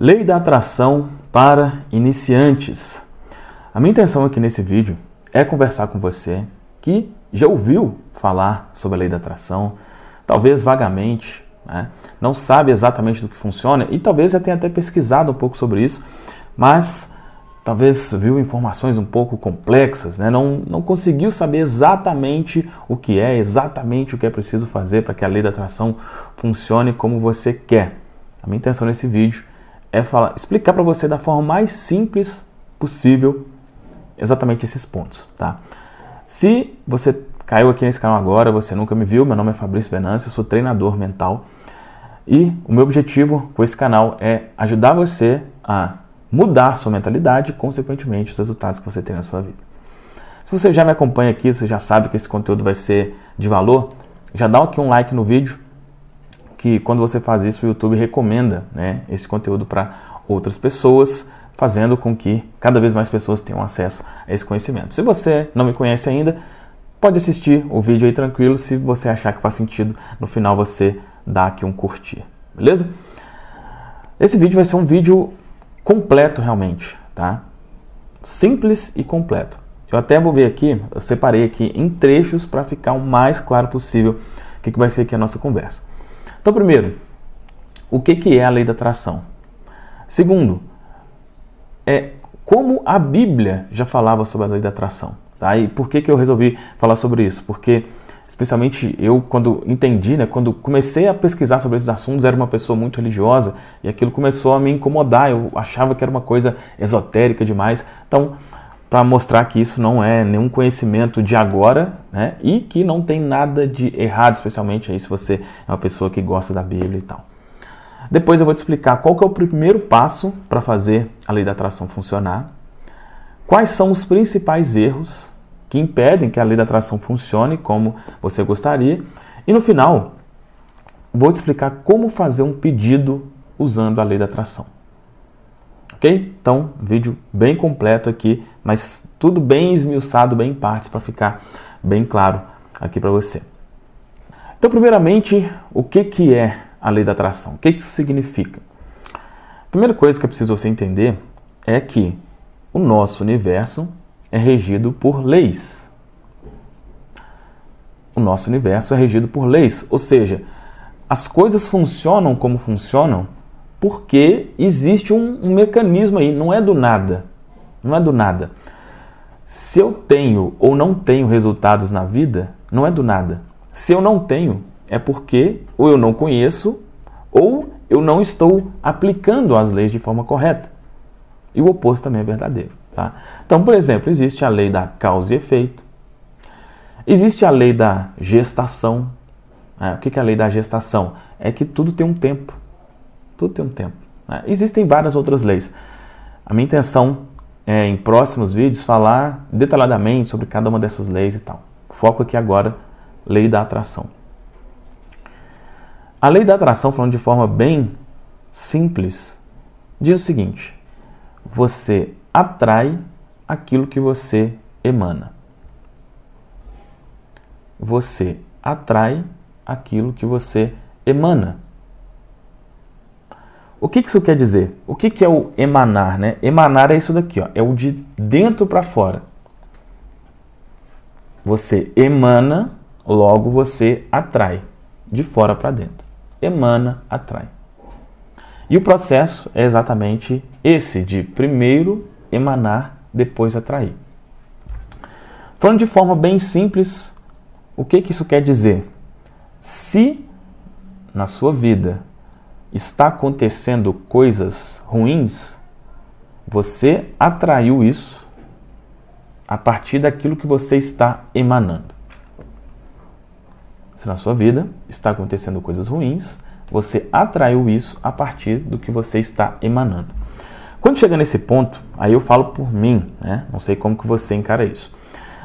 Lei da atração para iniciantes. A minha intenção aqui nesse vídeo é conversar com você que já ouviu falar sobre a lei da atração, talvez vagamente, né? não sabe exatamente do que funciona e talvez já tenha até pesquisado um pouco sobre isso, mas talvez viu informações um pouco complexas, né? não, não conseguiu saber exatamente o que é, exatamente o que é preciso fazer para que a lei da atração funcione como você quer. A minha intenção nesse vídeo é falar, explicar para você da forma mais simples possível exatamente esses pontos, tá? Se você caiu aqui nesse canal agora, você nunca me viu, meu nome é Fabrício Venâncio, eu sou treinador mental e o meu objetivo com esse canal é ajudar você a mudar sua mentalidade e, consequentemente, os resultados que você tem na sua vida. Se você já me acompanha aqui, você já sabe que esse conteúdo vai ser de valor, já dá aqui um like no vídeo, que quando você faz isso, o YouTube recomenda né, esse conteúdo para outras pessoas, fazendo com que cada vez mais pessoas tenham acesso a esse conhecimento. Se você não me conhece ainda, pode assistir o vídeo aí tranquilo. Se você achar que faz sentido, no final você dá aqui um curtir, beleza? Esse vídeo vai ser um vídeo completo realmente, tá? Simples e completo. Eu até vou ver aqui, eu separei aqui em trechos para ficar o mais claro possível o que, que vai ser aqui a nossa conversa. Então, primeiro, o que, que é a lei da atração? Segundo, é como a Bíblia já falava sobre a lei da atração. Tá? E por que, que eu resolvi falar sobre isso? Porque, especialmente eu, quando entendi, né, quando comecei a pesquisar sobre esses assuntos, era uma pessoa muito religiosa e aquilo começou a me incomodar. Eu achava que era uma coisa esotérica demais. Então, para mostrar que isso não é nenhum conhecimento de agora né? e que não tem nada de errado, especialmente aí se você é uma pessoa que gosta da Bíblia e tal. Depois eu vou te explicar qual que é o primeiro passo para fazer a lei da atração funcionar, quais são os principais erros que impedem que a lei da atração funcione como você gostaria e no final vou te explicar como fazer um pedido usando a lei da atração. Ok? Então, vídeo bem completo aqui mas tudo bem esmiuçado, bem em partes, para ficar bem claro aqui para você. Então, primeiramente, o que, que é a lei da atração? O que, que isso significa? A primeira coisa que é preciso você entender é que o nosso universo é regido por leis. O nosso universo é regido por leis, ou seja, as coisas funcionam como funcionam porque existe um, um mecanismo aí, não é do nada. Não é do nada. Se eu tenho ou não tenho resultados na vida, não é do nada. Se eu não tenho, é porque ou eu não conheço ou eu não estou aplicando as leis de forma correta. E o oposto também é verdadeiro. Tá? Então, por exemplo, existe a lei da causa e efeito, existe a lei da gestação. Né? O que é a lei da gestação? É que tudo tem um tempo. Tudo tem um tempo. Né? Existem várias outras leis. A minha intenção é, em próximos vídeos falar detalhadamente sobre cada uma dessas leis e tal. Foco aqui agora, lei da atração. A lei da atração, falando de forma bem simples, diz o seguinte: você atrai aquilo que você emana. Você atrai aquilo que você emana. O que, isso quer dizer? O que, que é o emanar? Né? Emanar é isso daqui, ó, é o de dentro para fora. Você emana, logo você atrai, de fora para dentro. Emana, atrai. E o processo é exatamente esse, de primeiro emanar, depois atrair. Falando de forma bem simples, o que, que isso quer dizer? Se na sua vida está acontecendo coisas ruins, você atraiu isso a partir daquilo que você está emanando. Se na sua vida está acontecendo coisas ruins, você atraiu isso a partir do que você está emanando. Quando chega nesse ponto, aí eu falo por mim, né? Não sei como que você encara isso.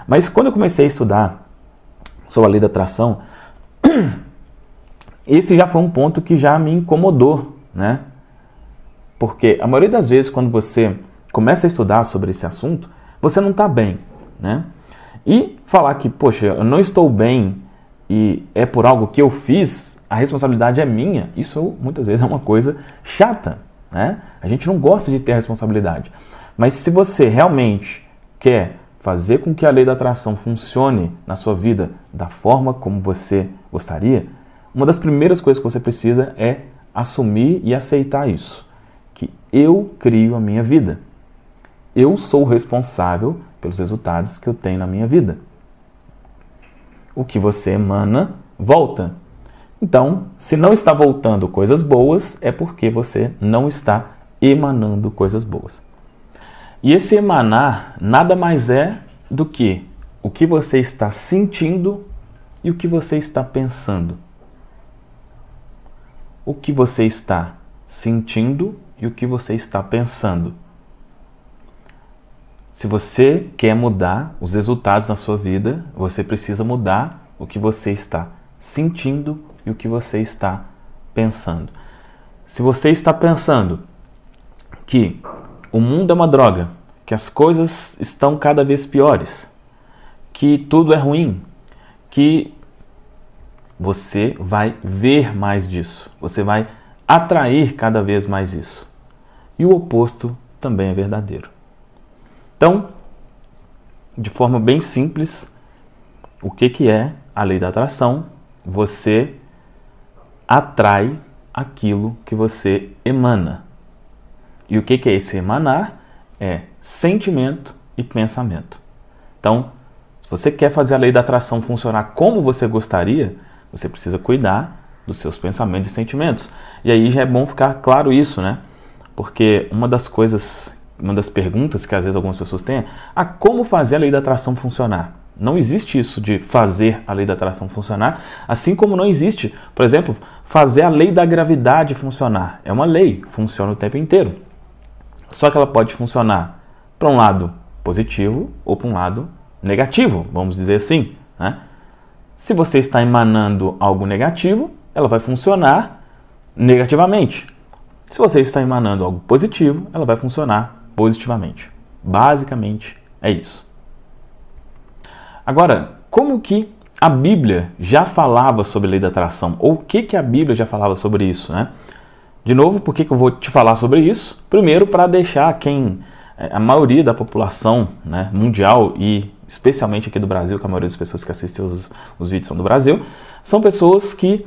Mas quando eu comecei a estudar sobre a lei da atração, esse já foi um ponto que já me incomodou, né? Porque a maioria das vezes, quando você começa a estudar sobre esse assunto, você não está bem, né? E falar que, poxa, eu não estou bem e é por algo que eu fiz, a responsabilidade é minha, isso muitas vezes é uma coisa chata, né? A gente não gosta de ter responsabilidade. Mas se você realmente quer fazer com que a lei da atração funcione na sua vida da forma como você gostaria, uma das primeiras coisas que você precisa é assumir e aceitar isso. Que eu crio a minha vida. Eu sou responsável pelos resultados que eu tenho na minha vida. O que você emana, volta. Então, se não está voltando coisas boas, é porque você não está emanando coisas boas. E esse emanar nada mais é do que o que você está sentindo e o que você está pensando o que você está sentindo e o que você está pensando. Se você quer mudar os resultados na sua vida, você precisa mudar o que você está sentindo e o que você está pensando. Se você está pensando que o mundo é uma droga, que as coisas estão cada vez piores, que tudo é ruim, que você vai ver mais disso, você vai atrair cada vez mais isso. E o oposto também é verdadeiro. Então, de forma bem simples, o que, que é a lei da atração? Você atrai aquilo que você emana. E o que, que é esse emanar? É sentimento e pensamento. Então, se você quer fazer a lei da atração funcionar como você gostaria, você precisa cuidar dos seus pensamentos e sentimentos. E aí já é bom ficar claro isso, né? Porque uma das coisas, uma das perguntas que às vezes algumas pessoas têm é ah, como fazer a lei da atração funcionar? Não existe isso de fazer a lei da atração funcionar, assim como não existe, por exemplo, fazer a lei da gravidade funcionar. É uma lei, funciona o tempo inteiro. Só que ela pode funcionar para um lado positivo ou para um lado negativo, vamos dizer assim. Né? Se você está emanando algo negativo, ela vai funcionar negativamente. Se você está emanando algo positivo, ela vai funcionar positivamente. Basicamente é isso. Agora, como que a Bíblia já falava sobre a lei da atração? Ou o que, que a Bíblia já falava sobre isso? Né? De novo, por que, que eu vou te falar sobre isso? Primeiro, para deixar quem eh, a maioria da população né, mundial e especialmente aqui do Brasil, que a maioria das pessoas que assistem os, os vídeos são do Brasil, são pessoas que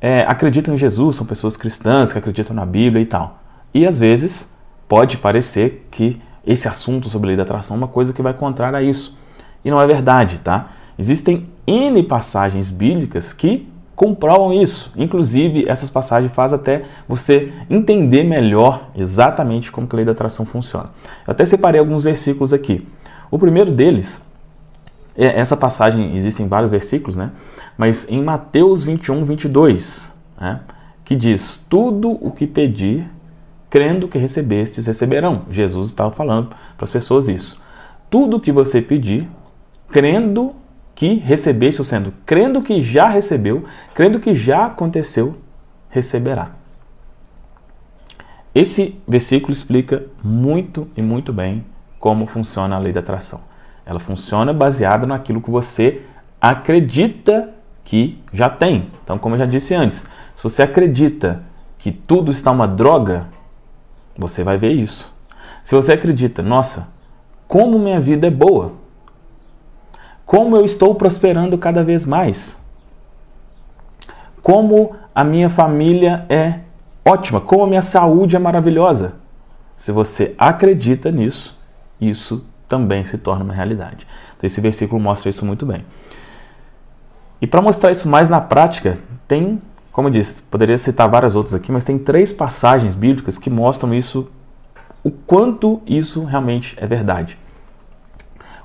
é, acreditam em Jesus, são pessoas cristãs que acreditam na Bíblia e tal. E às vezes pode parecer que esse assunto sobre a lei da atração é uma coisa que vai contrária a isso. E não é verdade, tá? Existem N passagens bíblicas que comprovam isso. Inclusive, essas passagens fazem até você entender melhor exatamente como a lei da atração funciona. Eu até separei alguns versículos aqui. O primeiro deles é, essa passagem existem vários versículos, né? Mas em Mateus 21, 22, né? que diz: Tudo o que pedir, crendo que recebestes, receberão. Jesus estava falando para as pessoas isso. Tudo o que você pedir, crendo que recebeste, ou sendo, crendo que já recebeu, crendo que já aconteceu, receberá. Esse versículo explica muito e muito bem como funciona a lei da atração. Ela funciona baseada naquilo que você acredita que já tem. Então, como eu já disse antes, se você acredita que tudo está uma droga, você vai ver isso. Se você acredita, nossa, como minha vida é boa, como eu estou prosperando cada vez mais, como a minha família é ótima, como a minha saúde é maravilhosa. Se você acredita nisso, isso também se torna uma realidade. Então, esse versículo mostra isso muito bem. E para mostrar isso mais na prática, tem, como eu disse, poderia citar várias outras aqui, mas tem três passagens bíblicas que mostram isso, o quanto isso realmente é verdade.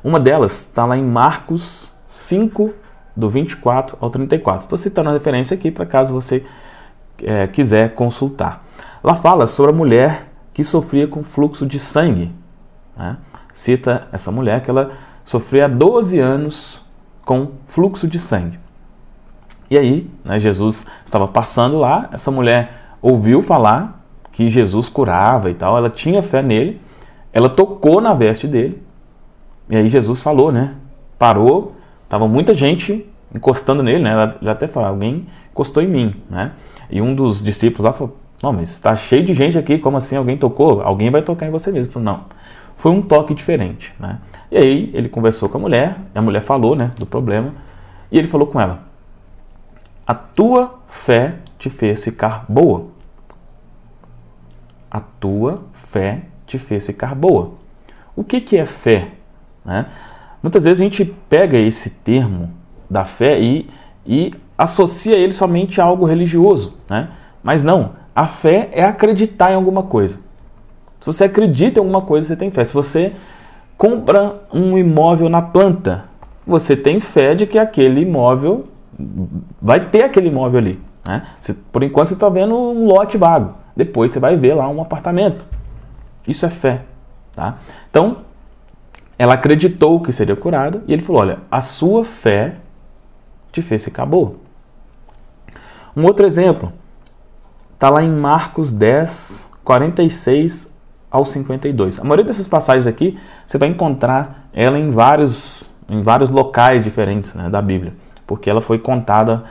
Uma delas está lá em Marcos 5, do 24 ao 34. Estou citando a referência aqui para caso você é, quiser consultar. Lá fala sobre a mulher que sofria com fluxo de sangue. Né? cita essa mulher que ela sofria 12 anos com fluxo de sangue. E aí, né, Jesus estava passando lá, essa mulher ouviu falar que Jesus curava e tal, ela tinha fé nele, ela tocou na veste dele, e aí Jesus falou, né? Parou, tava muita gente encostando nele, né? Ela já até falou, alguém encostou em mim, né? E um dos discípulos lá falou, não, mas está cheio de gente aqui, como assim alguém tocou? Alguém vai tocar em você mesmo. Falou, não, foi um toque diferente, né? E aí ele conversou com a mulher, a mulher falou, né, do problema, e ele falou com ela: "A tua fé te fez ficar boa. A tua fé te fez ficar boa." O que que é fé, né? Muitas vezes a gente pega esse termo da fé e, e associa ele somente a algo religioso, né? Mas não, a fé é acreditar em alguma coisa. Se você acredita em alguma coisa, você tem fé. Se você compra um imóvel na planta, você tem fé de que aquele imóvel vai ter aquele imóvel ali. Né? Você, por enquanto você está vendo um lote vago. Depois você vai ver lá um apartamento. Isso é fé. Tá? Então, ela acreditou que seria curada e ele falou: Olha, a sua fé te fez ficar boa. Um outro exemplo está lá em Marcos 10, 46 ao 52. A maioria dessas passagens aqui você vai encontrar ela em vários, em vários locais diferentes né, da Bíblia, porque ela foi contada.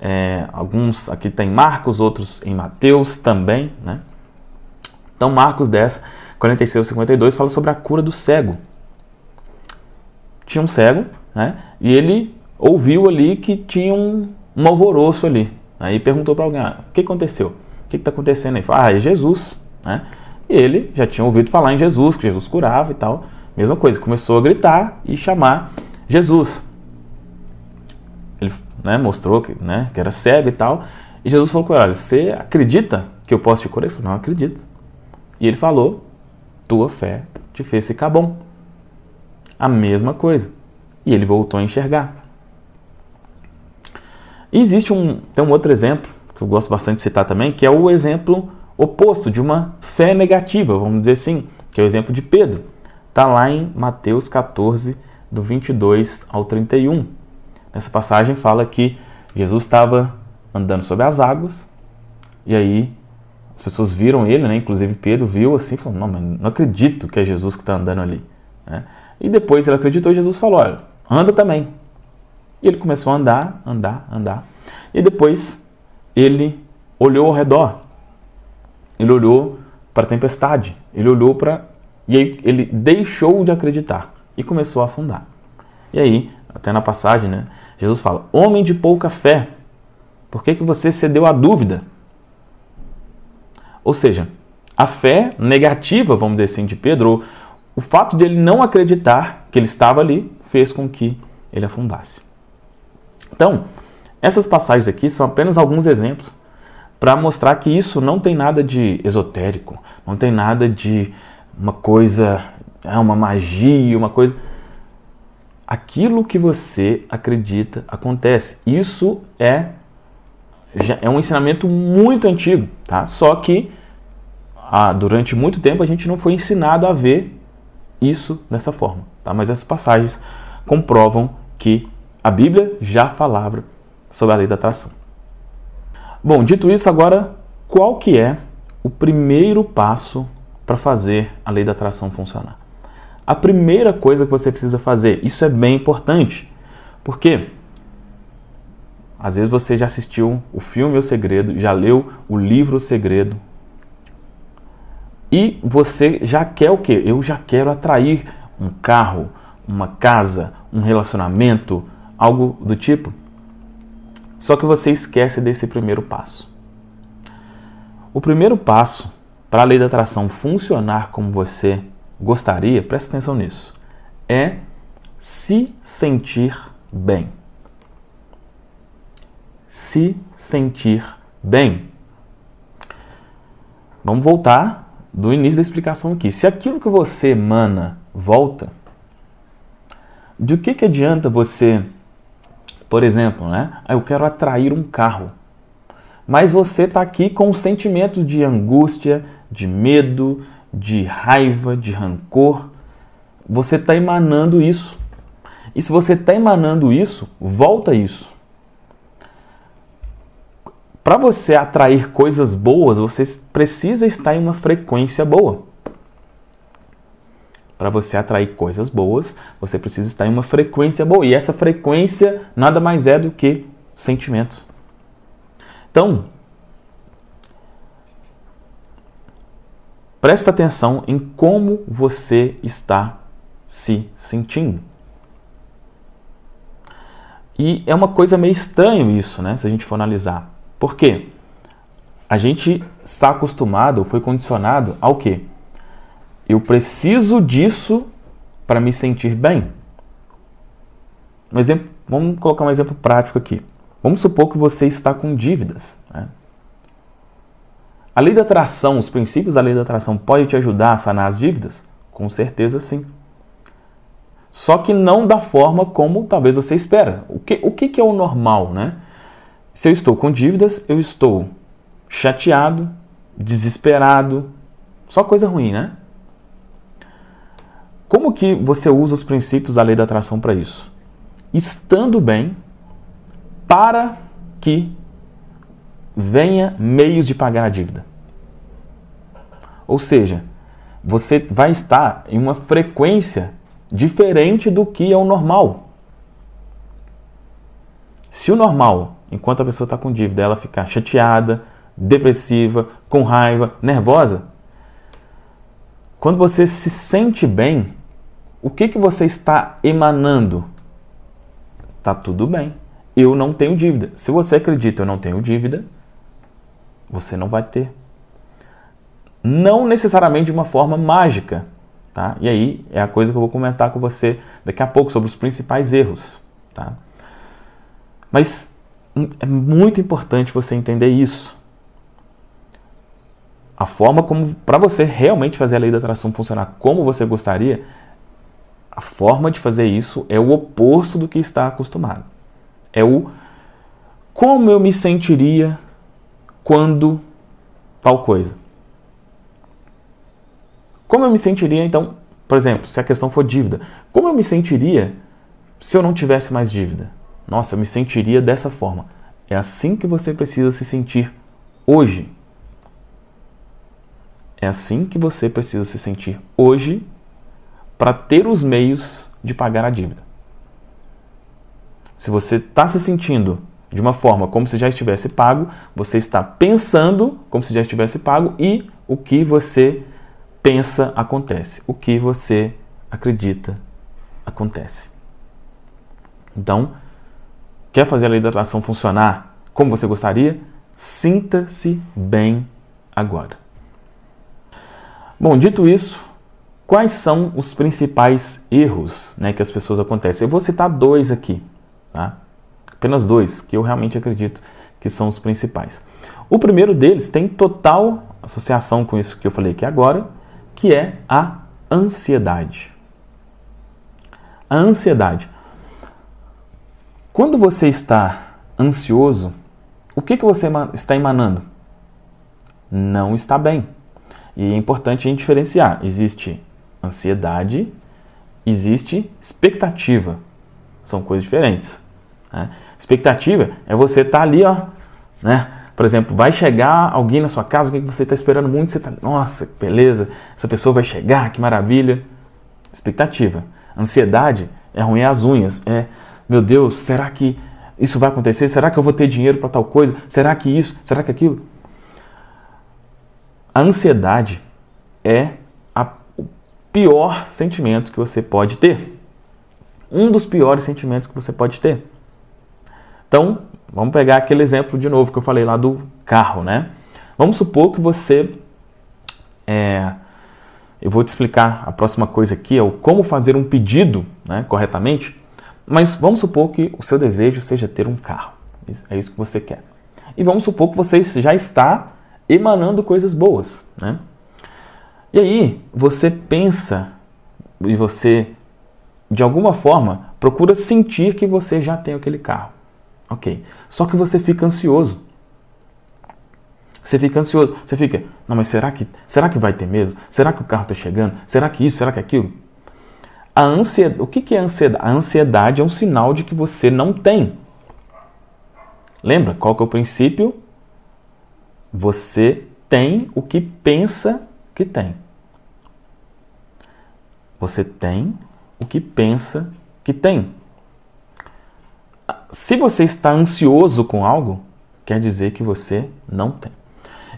É, alguns aqui tem Marcos, outros em Mateus também. Né? Então, Marcos 10, 46 e 52 fala sobre a cura do cego. Tinha um cego, né? E ele ouviu ali que tinha um, um alvoroço ali. Aí né, perguntou para alguém: ah, o que aconteceu? O que está acontecendo aí? Fala, ah, é Jesus, né? ele já tinha ouvido falar em Jesus, que Jesus curava e tal. Mesma coisa, começou a gritar e chamar Jesus. Ele né, mostrou que, né, que era cego e tal. E Jesus falou com ele: Olha, você acredita que eu posso te curar? Ele falou: Não acredito. E ele falou: Tua fé te fez ficar bom. A mesma coisa. E ele voltou a enxergar. E existe um, tem um outro exemplo que eu gosto bastante de citar também, que é o exemplo oposto de uma fé negativa, vamos dizer assim, que é o exemplo de Pedro. Está lá em Mateus 14, do 22 ao 31. Nessa passagem fala que Jesus estava andando sobre as águas e aí as pessoas viram ele, né? inclusive Pedro viu assim e falou: Não, mas não acredito que é Jesus que está andando ali. Né? E depois ele acreditou e Jesus falou: Olha, anda também. E ele começou a andar, andar, andar. E depois ele olhou ao redor ele olhou para a tempestade, ele olhou para. E aí ele deixou de acreditar e começou a afundar. E aí, até na passagem, né, Jesus fala: Homem de pouca fé, por que, que você cedeu à dúvida? Ou seja, a fé negativa, vamos dizer assim, de Pedro, o fato de ele não acreditar que ele estava ali, fez com que ele afundasse. Então, essas passagens aqui são apenas alguns exemplos para mostrar que isso não tem nada de esotérico, não tem nada de uma coisa, ah, uma magia, uma coisa. Aquilo que você acredita acontece. Isso é é um ensinamento muito antigo, tá? Só que ah, durante muito tempo a gente não foi ensinado a ver isso dessa forma, tá? Mas essas passagens comprovam que a Bíblia já falava sobre a lei da atração. Bom, dito isso, agora qual que é o primeiro passo para fazer a lei da atração funcionar? A primeira coisa que você precisa fazer, isso é bem importante, porque às vezes você já assistiu o filme O Segredo, já leu o livro O Segredo, e você já quer o quê? Eu já quero atrair um carro, uma casa, um relacionamento, algo do tipo. Só que você esquece desse primeiro passo. O primeiro passo para a lei da atração funcionar como você gostaria, presta atenção nisso, é se sentir bem. Se sentir bem. Vamos voltar do início da explicação aqui. Se aquilo que você emana volta, de que, que adianta você por exemplo, né? Ah, eu quero atrair um carro. Mas você está aqui com um sentimento de angústia, de medo, de raiva, de rancor. Você está emanando isso. E se você está emanando isso, volta isso. Para você atrair coisas boas, você precisa estar em uma frequência boa. Para você atrair coisas boas, você precisa estar em uma frequência boa. E essa frequência nada mais é do que sentimentos. Então, presta atenção em como você está se sentindo. E é uma coisa meio estranho isso, né? Se a gente for analisar. Por quê? A gente está acostumado, foi condicionado ao quê? Eu preciso disso para me sentir bem. Um exemplo, vamos colocar um exemplo prático aqui. Vamos supor que você está com dívidas. Né? A lei da atração, os princípios da lei da atração podem te ajudar a sanar as dívidas? Com certeza sim. Só que não da forma como talvez você espera. O que, o que, que é o normal, né? Se eu estou com dívidas, eu estou chateado, desesperado, só coisa ruim, né? Como que você usa os princípios da lei da atração para isso? Estando bem para que venha meios de pagar a dívida. Ou seja, você vai estar em uma frequência diferente do que é o normal. Se o normal, enquanto a pessoa está com dívida, ela ficar chateada, depressiva, com raiva, nervosa, quando você se sente bem, o que, que você está emanando? Tá tudo bem. Eu não tenho dívida. Se você acredita eu não tenho dívida, você não vai ter. Não necessariamente de uma forma mágica, tá? E aí é a coisa que eu vou comentar com você daqui a pouco sobre os principais erros, tá? Mas hum, é muito importante você entender isso. A forma como para você realmente fazer a lei da atração funcionar como você gostaria a forma de fazer isso é o oposto do que está acostumado. É o como eu me sentiria quando tal coisa. Como eu me sentiria então, por exemplo, se a questão for dívida, como eu me sentiria se eu não tivesse mais dívida? Nossa, eu me sentiria dessa forma. É assim que você precisa se sentir hoje. É assim que você precisa se sentir hoje para ter os meios de pagar a dívida. Se você está se sentindo de uma forma como se já estivesse pago, você está pensando como se já estivesse pago e o que você pensa acontece, o que você acredita acontece. Então, quer fazer a lei da atração funcionar como você gostaria? Sinta-se bem agora. Bom, dito isso, Quais são os principais erros né, que as pessoas acontecem? Eu vou citar dois aqui, tá? apenas dois, que eu realmente acredito que são os principais. O primeiro deles tem total associação com isso que eu falei aqui agora, que é a ansiedade. A ansiedade. Quando você está ansioso, o que, que você está emanando? Não está bem. E é importante a gente diferenciar. Existe ansiedade, existe expectativa. São coisas diferentes. Né? Expectativa é você estar tá ali, ó, né? Por exemplo, vai chegar alguém na sua casa, o que você está esperando muito? Você está, nossa, que beleza, essa pessoa vai chegar, que maravilha. Expectativa. Ansiedade é ruim as unhas, é, meu Deus, será que isso vai acontecer? Será que eu vou ter dinheiro para tal coisa? Será que isso? Será que aquilo? A ansiedade é pior sentimento que você pode ter. Um dos piores sentimentos que você pode ter. Então, vamos pegar aquele exemplo de novo que eu falei lá do carro, né? Vamos supor que você. É, eu vou te explicar a próxima coisa aqui, é o como fazer um pedido né, corretamente. Mas vamos supor que o seu desejo seja ter um carro. É isso que você quer. E vamos supor que você já está emanando coisas boas, né? E aí você pensa e você, de alguma forma, procura sentir que você já tem aquele carro. Ok. Só que você fica ansioso. Você fica ansioso. Você fica, não, mas será que, será que vai ter mesmo? Será que o carro está chegando? Será que isso? Será que aquilo? A ansiedade, o que, que é ansiedade? A ansiedade é um sinal de que você não tem. Lembra qual que é o princípio? Você tem o que pensa que tem. Você tem o que pensa que tem. Se você está ansioso com algo, quer dizer que você não tem.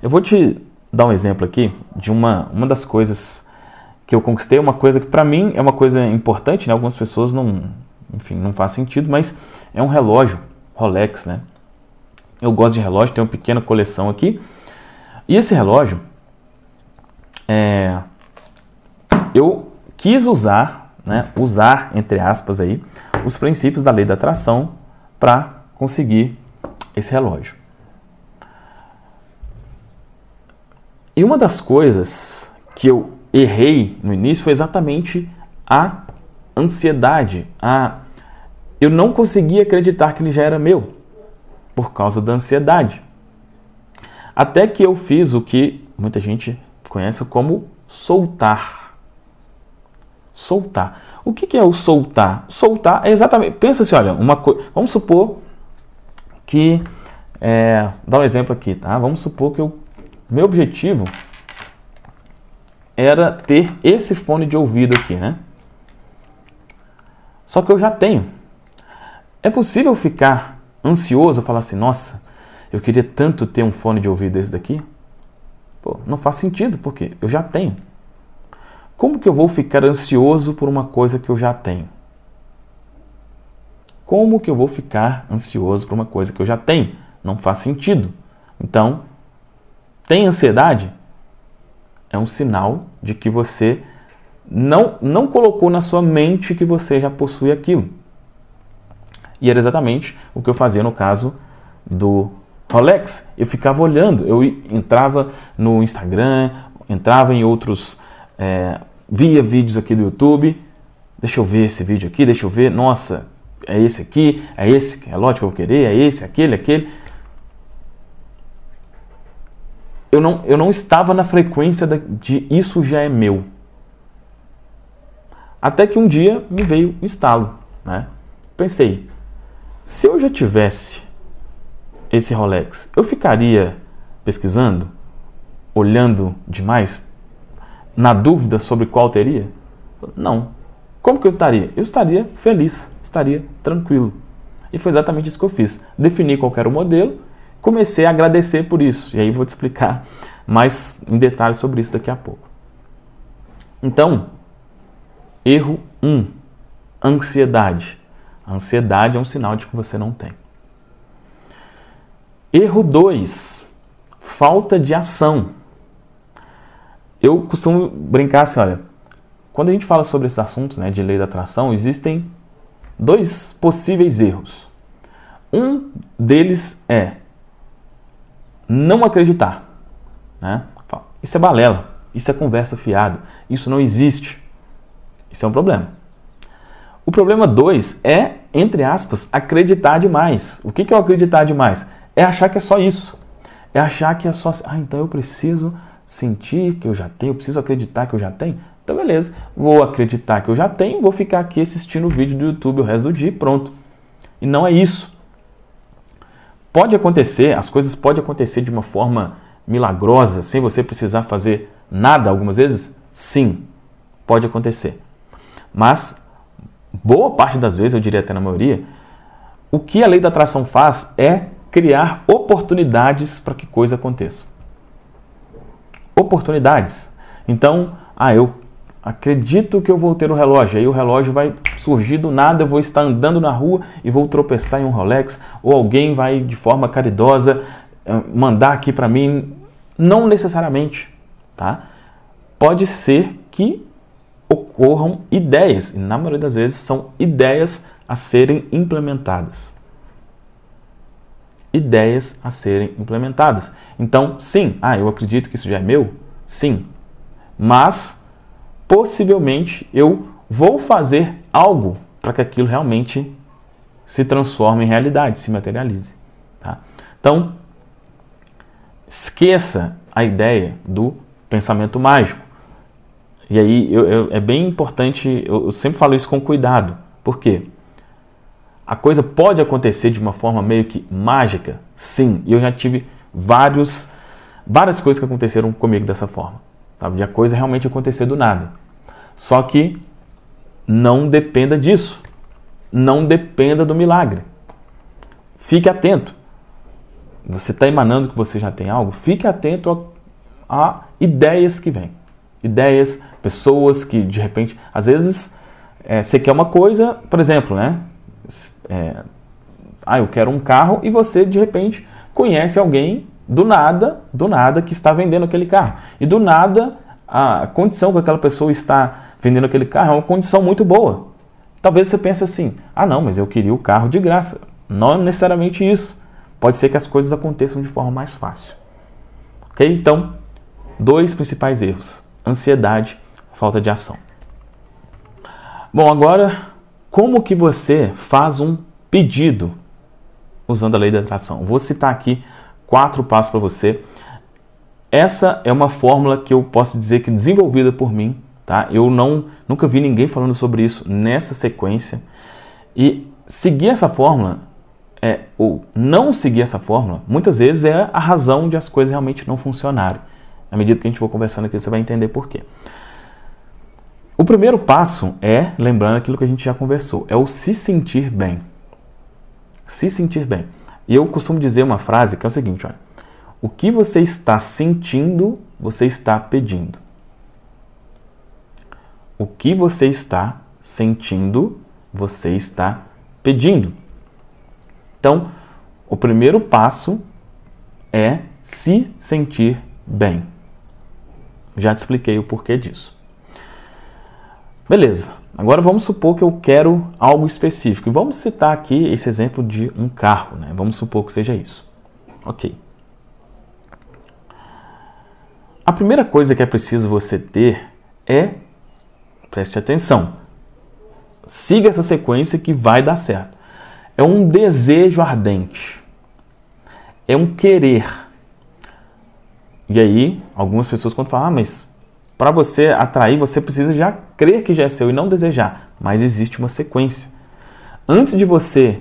Eu vou te dar um exemplo aqui de uma, uma das coisas que eu conquistei, uma coisa que para mim é uma coisa importante, né? Algumas pessoas não, enfim, não faz sentido, mas é um relógio Rolex, né? Eu gosto de relógio, tenho uma pequena coleção aqui. E esse relógio, é, eu quis usar, né, usar entre aspas aí, os princípios da lei da atração para conseguir esse relógio. E uma das coisas que eu errei no início foi exatamente a ansiedade, a eu não conseguia acreditar que ele já era meu por causa da ansiedade. Até que eu fiz o que muita gente conhece como soltar. Soltar. O que, que é o soltar? Soltar é exatamente. Pensa assim, olha, uma coisa. Vamos supor que. É, dá um exemplo aqui, tá? Vamos supor que o meu objetivo era ter esse fone de ouvido aqui, né? Só que eu já tenho. É possível ficar ansioso, falar assim, nossa, eu queria tanto ter um fone de ouvido desse daqui? Pô, não faz sentido, porque eu já tenho. Como que eu vou ficar ansioso por uma coisa que eu já tenho? Como que eu vou ficar ansioso por uma coisa que eu já tenho? Não faz sentido. Então, tem ansiedade? É um sinal de que você não, não colocou na sua mente que você já possui aquilo. E era exatamente o que eu fazia no caso do Rolex, eu ficava olhando, eu entrava no Instagram, entrava em outros, é, via vídeos aqui do YouTube, deixa eu ver esse vídeo aqui, deixa eu ver, nossa, é esse aqui, é esse é lógico que eu vou querer, é esse, aquele, aquele. Eu não, eu não estava na frequência de isso já é meu. Até que um dia me veio um estalo, né? Pensei, se eu já tivesse esse Rolex, eu ficaria pesquisando, olhando demais, na dúvida sobre qual teria? Não. Como que eu estaria? Eu estaria feliz, estaria tranquilo. E foi exatamente isso que eu fiz. Defini qual era o modelo, comecei a agradecer por isso. E aí vou te explicar mais em detalhes sobre isso daqui a pouco. Então, erro 1, ansiedade. A ansiedade é um sinal de que você não tem. Erro 2, falta de ação. Eu costumo brincar assim, olha, quando a gente fala sobre esses assuntos né, de lei da atração, existem dois possíveis erros. Um deles é não acreditar. Né? Isso é balela, isso é conversa fiada, isso não existe. Isso é um problema. O problema dois é, entre aspas, acreditar demais. O que é acreditar demais? é achar que é só isso. É achar que é só. Assim, ah, então eu preciso sentir que eu já tenho, eu preciso acreditar que eu já tenho. Então, beleza, vou acreditar que eu já tenho, vou ficar aqui assistindo o vídeo do YouTube o resto do dia e pronto. E não é isso. Pode acontecer, as coisas podem acontecer de uma forma milagrosa, sem você precisar fazer nada algumas vezes? Sim, pode acontecer. Mas, boa parte das vezes, eu diria até na maioria, o que a lei da atração faz é criar oportunidades para que coisa aconteça. Oportunidades. Então, ah, eu acredito que eu vou ter um relógio, aí o relógio vai surgir do nada, eu vou estar andando na rua e vou tropeçar em um Rolex, ou alguém vai de forma caridosa eh, mandar aqui para mim, não necessariamente, tá? Pode ser que ocorram ideias, e na maioria das vezes são ideias a serem implementadas ideias a serem implementadas. Então, sim, ah, eu acredito que isso já é meu? Sim. Mas possivelmente eu vou fazer algo para que aquilo realmente se transforme em realidade, se materialize. Tá? Então, esqueça a ideia do pensamento mágico. E aí eu, eu, é bem importante, eu, eu sempre falo isso com cuidado. Por quê? A coisa pode acontecer de uma forma meio que mágica, sim. E eu já tive vários, várias coisas que aconteceram comigo dessa forma, sabe? De a coisa realmente acontecer do nada. Só que não dependa disso. Não dependa do milagre. Fique atento. Você está emanando que você já tem algo? Fique atento a, a ideias que vêm. Ideias, pessoas que de repente. Às vezes é, você quer uma coisa, por exemplo, né? É, ah, eu quero um carro e você de repente conhece alguém do nada, do nada que está vendendo aquele carro. E do nada a condição que aquela pessoa está vendendo aquele carro é uma condição muito boa. Talvez você pense assim: "Ah, não, mas eu queria o carro de graça". Não é necessariamente isso. Pode ser que as coisas aconteçam de forma mais fácil. OK? Então, dois principais erros: ansiedade, falta de ação. Bom, agora como que você faz um pedido usando a lei da atração? Vou citar aqui quatro passos para você. Essa é uma fórmula que eu posso dizer que desenvolvida por mim, tá? Eu não nunca vi ninguém falando sobre isso nessa sequência. E seguir essa fórmula é, ou não seguir essa fórmula, muitas vezes é a razão de as coisas realmente não funcionarem. À medida que a gente for conversando aqui, você vai entender por quê. O primeiro passo é, lembrando aquilo que a gente já conversou, é o se sentir bem. Se sentir bem. E eu costumo dizer uma frase que é o seguinte: olha, o que você está sentindo, você está pedindo. O que você está sentindo, você está pedindo. Então, o primeiro passo é se sentir bem. Já te expliquei o porquê disso. Beleza, agora vamos supor que eu quero algo específico. Vamos citar aqui esse exemplo de um carro, né? Vamos supor que seja isso. Ok. A primeira coisa que é preciso você ter é, preste atenção, siga essa sequência que vai dar certo. É um desejo ardente, é um querer. E aí, algumas pessoas quando falam, ah, mas para você atrair, você precisa já crer que já é seu e não desejar, mas existe uma sequência. Antes de você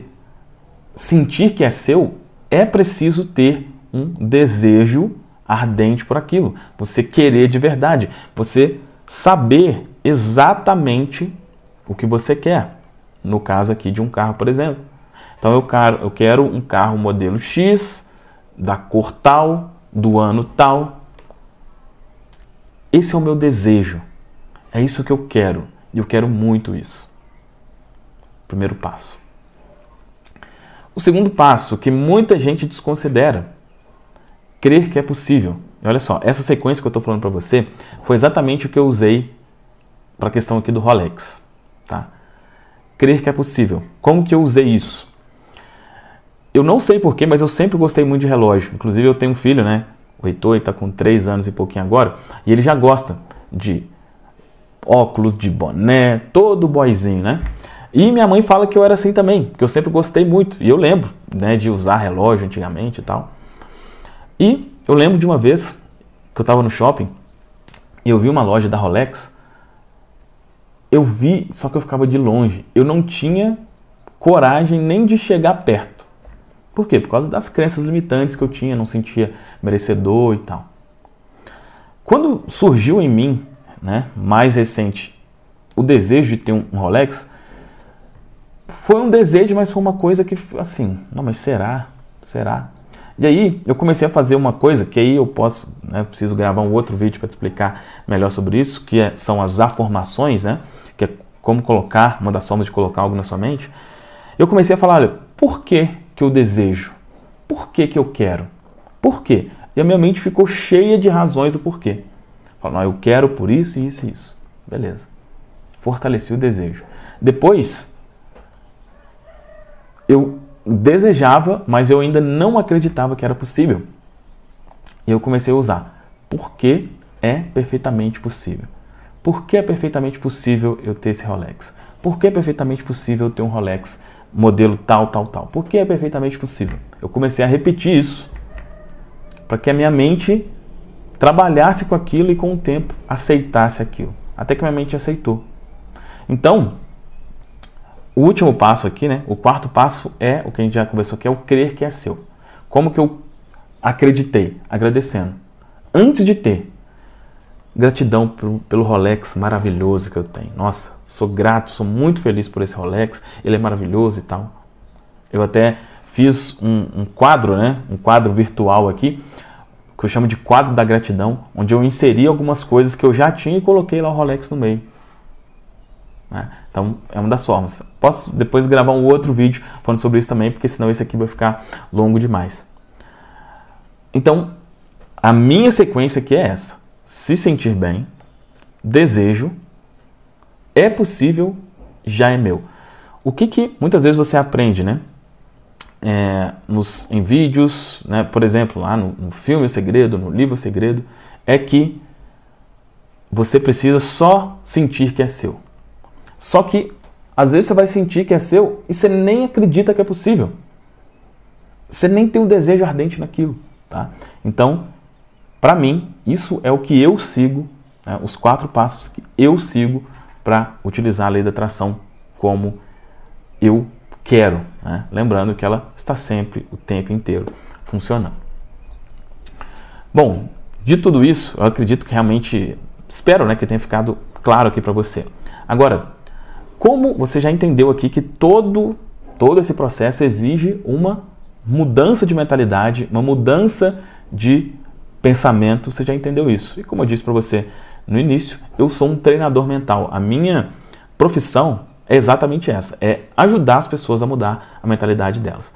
sentir que é seu, é preciso ter um desejo ardente por aquilo, você querer de verdade, você saber exatamente o que você quer. No caso aqui de um carro, por exemplo. Então eu quero, eu quero um carro modelo X, da cor tal, do ano tal, esse é o meu desejo. É isso que eu quero. E eu quero muito isso. Primeiro passo. O segundo passo, que muita gente desconsidera, crer que é possível. E olha só, essa sequência que eu estou falando para você foi exatamente o que eu usei para a questão aqui do Rolex. Tá? Crer que é possível. Como que eu usei isso? Eu não sei porquê, mas eu sempre gostei muito de relógio. Inclusive, eu tenho um filho, né? o Heitor está com 3 anos e pouquinho agora, e ele já gosta de óculos, de boné, todo boizinho, né? E minha mãe fala que eu era assim também, que eu sempre gostei muito. E eu lembro, né, de usar relógio antigamente e tal. E eu lembro de uma vez que eu estava no shopping e eu vi uma loja da Rolex. Eu vi, só que eu ficava de longe. Eu não tinha coragem nem de chegar perto. Por quê? Por causa das crenças limitantes que eu tinha, não sentia merecedor e tal. Quando surgiu em mim, né, mais recente, o desejo de ter um Rolex, foi um desejo, mas foi uma coisa que, assim, não, mas será? Será? E aí eu comecei a fazer uma coisa que aí eu posso, né, preciso gravar um outro vídeo para te explicar melhor sobre isso, que é, são as afirmações, né? Que é como colocar, uma das formas de colocar algo na sua mente. Eu comecei a falar, olha, por quê? que eu desejo? Por que, que eu quero? Por quê? E a minha mente ficou cheia de razões do porquê. Falo, não, eu quero por isso, isso e isso. Beleza. Fortaleci o desejo. Depois, eu desejava, mas eu ainda não acreditava que era possível. E eu comecei a usar. Porque é perfeitamente possível. Por que é perfeitamente possível eu ter esse Rolex? Por que é perfeitamente possível eu ter um Rolex modelo tal, tal, tal. Porque é perfeitamente possível. Eu comecei a repetir isso para que a minha mente trabalhasse com aquilo e com o tempo aceitasse aquilo. Até que minha mente aceitou. Então, o último passo aqui, né? O quarto passo é o que a gente já conversou aqui, é o crer que é seu. Como que eu acreditei? Agradecendo. Antes de ter, Gratidão pelo, Rolex maravilhoso que eu tenho. Nossa, sou grato, sou muito feliz por esse Rolex, ele é maravilhoso e tal. Eu até fiz um, um quadro, né? Um quadro virtual aqui, que eu chamo de quadro da gratidão, onde eu inseri algumas coisas que eu já tinha e coloquei lá o Rolex no meio. Né? Então é uma das formas. Posso depois gravar um outro vídeo falando sobre isso também, porque senão esse aqui vai ficar longo demais. Então, a minha sequência aqui é essa se sentir bem, desejo, é possível, já é meu. O que, que muitas vezes você aprende, né? É, nos, em vídeos, né? por exemplo, lá no, no filme O Segredo, no livro O Segredo, é que você precisa só sentir que é seu. Só que às vezes você vai sentir que é seu e você nem acredita que é possível. Você nem tem um desejo ardente naquilo, tá? Então, para mim, isso é o que eu sigo, né, os quatro passos que eu sigo para utilizar a lei da atração como eu quero. Né? Lembrando que ela está sempre, o tempo inteiro, funcionando. Bom, de tudo isso, eu acredito que realmente, espero né, que tenha ficado claro aqui para você. Agora, como você já entendeu aqui que todo, todo esse processo exige uma mudança de mentalidade, uma mudança de pensamento, você já entendeu isso. E como eu disse para você no início, eu sou um treinador mental. A minha profissão é exatamente essa: é ajudar as pessoas a mudar a mentalidade delas.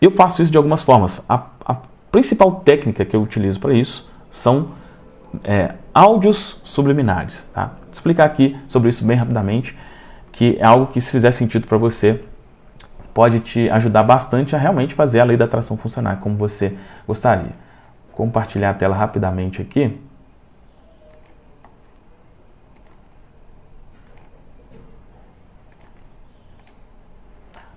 Eu faço isso de algumas formas. A, a principal técnica que eu utilizo para isso são é, áudios subliminares. Tá? Vou explicar aqui sobre isso bem rapidamente, que é algo que, se fizer sentido para você, pode te ajudar bastante a realmente fazer a lei da atração funcionar como você gostaria compartilhar a tela rapidamente aqui.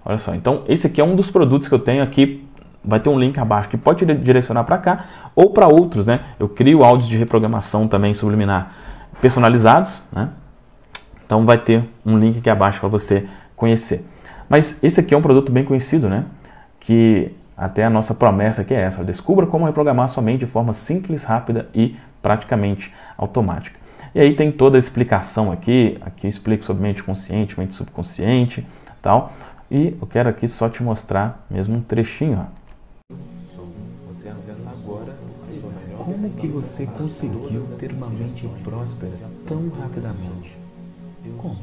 Olha só, então esse aqui é um dos produtos que eu tenho aqui. Vai ter um link abaixo que pode direcionar para cá ou para outros, né? Eu crio áudios de reprogramação também subliminar personalizados, né? Então vai ter um link aqui abaixo para você conhecer. Mas esse aqui é um produto bem conhecido, né? Que até a nossa promessa que é essa: descubra como reprogramar sua mente de forma simples, rápida e praticamente automática. E aí tem toda a explicação aqui, aqui eu explico sobre mente consciente, mente subconsciente, tal. E eu quero aqui só te mostrar mesmo um trechinho. Ó. Como que você conseguiu ter uma mente próspera tão rapidamente? Como?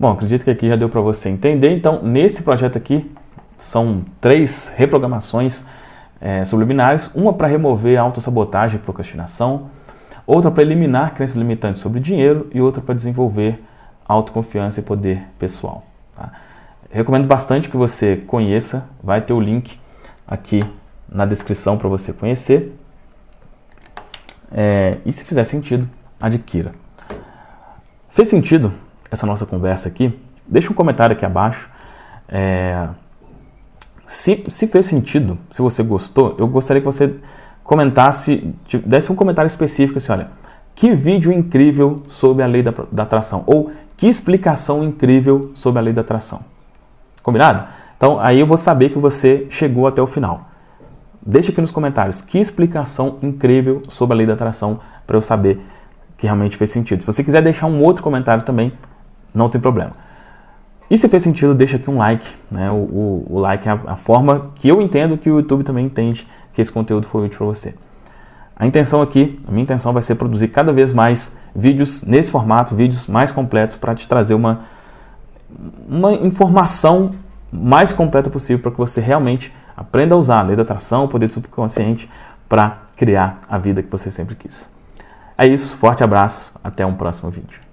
Bom, acredito que aqui já deu para você entender. Então, nesse projeto aqui, são três reprogramações é, subliminares. Uma para remover autossabotagem e procrastinação, outra para eliminar crenças limitantes sobre dinheiro e outra para desenvolver autoconfiança e poder pessoal. Tá? Recomendo bastante que você conheça. Vai ter o link aqui na descrição para você conhecer. É, e se fizer sentido, adquira. Fez sentido? essa nossa conversa aqui, deixa um comentário aqui abaixo. É, se, se fez sentido, se você gostou, eu gostaria que você comentasse, desse um comentário específico assim, olha, que vídeo incrível sobre a lei da, da atração, ou que explicação incrível sobre a lei da atração. Combinado? Então aí eu vou saber que você chegou até o final. Deixa aqui nos comentários que explicação incrível sobre a lei da atração para eu saber que realmente fez sentido. Se você quiser deixar um outro comentário também, não tem problema. E se fez sentido, deixa aqui um like. Né? O, o, o like é a, a, forma que eu entendo que o YouTube também entende que esse conteúdo foi útil para você. A intenção aqui, a minha intenção vai ser produzir cada vez mais vídeos nesse formato, vídeos mais completos para te trazer uma, uma informação mais completa possível para que você realmente aprenda a usar a lei da atração, o poder do subconsciente para criar a vida que você sempre quis. É isso, forte abraço, até um próximo vídeo.